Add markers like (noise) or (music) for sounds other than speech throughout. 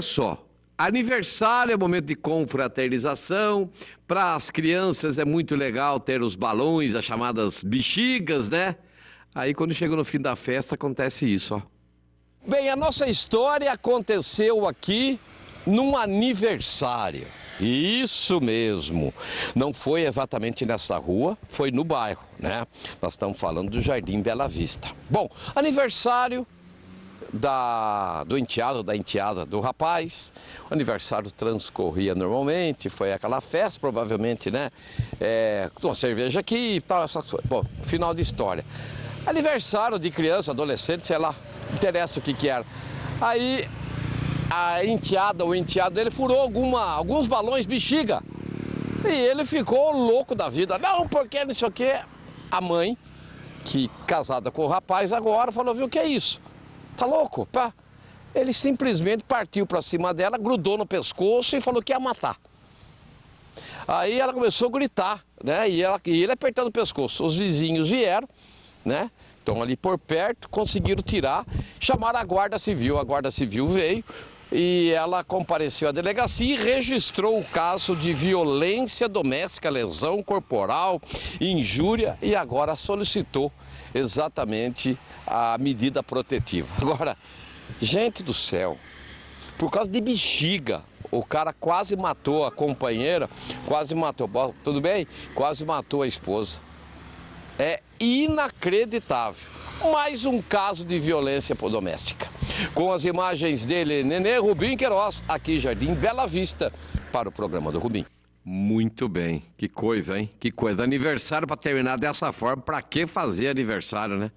Olha só, Aniversário é momento de confraternização. Para as crianças é muito legal ter os balões, as chamadas bexigas, né? Aí quando chega no fim da festa acontece isso, ó. Bem, a nossa história aconteceu aqui num aniversário. Isso mesmo. Não foi exatamente nessa rua, foi no bairro, né? Nós estamos falando do Jardim Bela Vista. Bom, aniversário da, do enteado, da enteada do rapaz. O aniversário transcorria normalmente, foi aquela festa, provavelmente, né? É, uma cerveja aqui e tal, essa Bom, final de história. Aniversário de criança, adolescente, sei lá, interessa o que que era. Aí a enteada, o enteado dele furou alguma, alguns balões bexiga. E ele ficou louco da vida. Não, porque não sei o que. A mãe, que casada com o rapaz agora, falou, viu, o que é isso? Tá louco? Pá. Ele simplesmente partiu para cima dela, grudou no pescoço e falou que ia matar. Aí ela começou a gritar, né? E, ela, e ele apertando o pescoço. Os vizinhos vieram, né? Estão ali por perto, conseguiram tirar, chamaram a guarda civil. A guarda civil veio, e ela compareceu à delegacia e registrou o caso de violência doméstica, lesão corporal, injúria e agora solicitou exatamente a medida protetiva. (laughs) Agora, gente do céu, por causa de bexiga, o cara quase matou a companheira, quase matou, tudo bem? Quase matou a esposa. É inacreditável. Mais um caso de violência doméstica. Com as imagens dele, Nenê Rubim Queiroz, aqui Jardim Bela Vista, para o programa do Rubim. Muito bem, que coisa, hein? Que coisa. Aniversário para terminar dessa forma, para que fazer aniversário, né?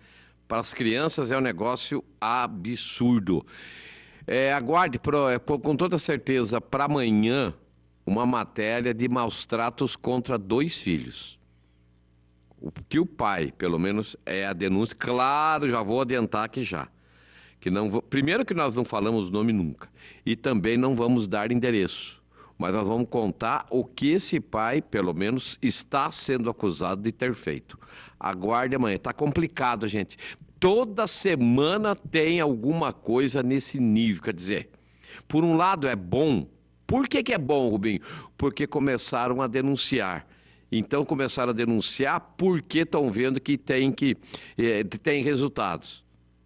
Para as crianças é um negócio absurdo. É, aguarde pro, é, com toda certeza para amanhã uma matéria de maus tratos contra dois filhos. O que o pai, pelo menos, é a denúncia. Claro, já vou adiantar aqui já que não primeiro que nós não falamos o nome nunca e também não vamos dar endereço, mas nós vamos contar o que esse pai, pelo menos, está sendo acusado de ter feito. Aguarde amanhã, está complicado, gente. Toda semana tem alguma coisa nesse nível, quer dizer. Por um lado é bom. Por que, que é bom, Rubinho? Porque começaram a denunciar. Então começaram a denunciar porque estão vendo que tem que eh, tem resultados.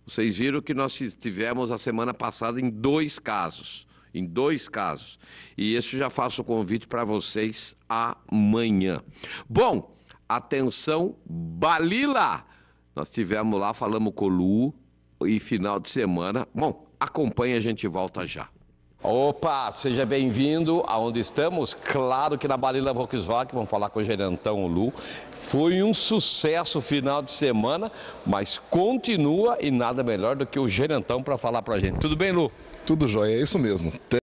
Vocês viram que nós tivemos a semana passada em dois casos. Em dois casos. E isso já faço o convite para vocês amanhã. Bom, atenção, Balila! Nós tivemos lá, falamos com o Lu e final de semana. Bom, acompanha, a gente volta já. Opa, seja bem-vindo aonde estamos. Claro que na Balila Volkswagen, vamos falar com o gerentão Lu. Foi um sucesso o final de semana, mas continua e nada melhor do que o gerentão para falar para a gente. Tudo bem, Lu? Tudo jóia, é isso mesmo.